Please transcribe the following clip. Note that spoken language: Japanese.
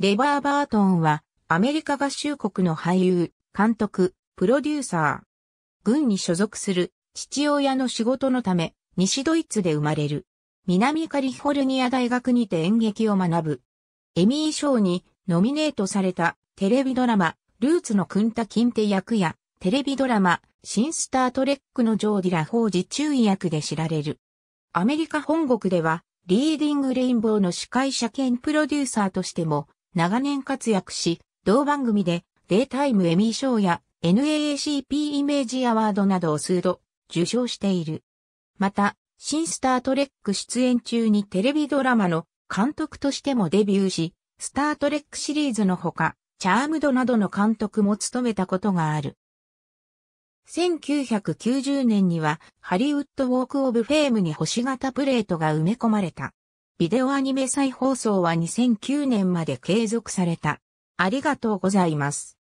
レバー・バートンは、アメリカ合衆国の俳優、監督、プロデューサー。軍に所属する父親の仕事のため、西ドイツで生まれる。南カリフォルニア大学にて演劇を学ぶ。エミー賞にノミネートされたテレビドラマ、ルーツのクンタキンテ役や、テレビドラマ、新スタートレックのジョーディラ法事注意役で知られる。アメリカ本国では、リーディングレインボーの司会者兼プロデューサーとしても長年活躍し、同番組で、デイタイムエミー賞や NAACP イメージアワードなどを数度受賞している。また、新スタートレック出演中にテレビドラマの監督としてもデビューし、スタートレックシリーズのほか、チャームドなどの監督も務めたことがある。1990年にはハリウッドウォークオブフェームに星型プレートが埋め込まれた。ビデオアニメ再放送は2009年まで継続された。ありがとうございます。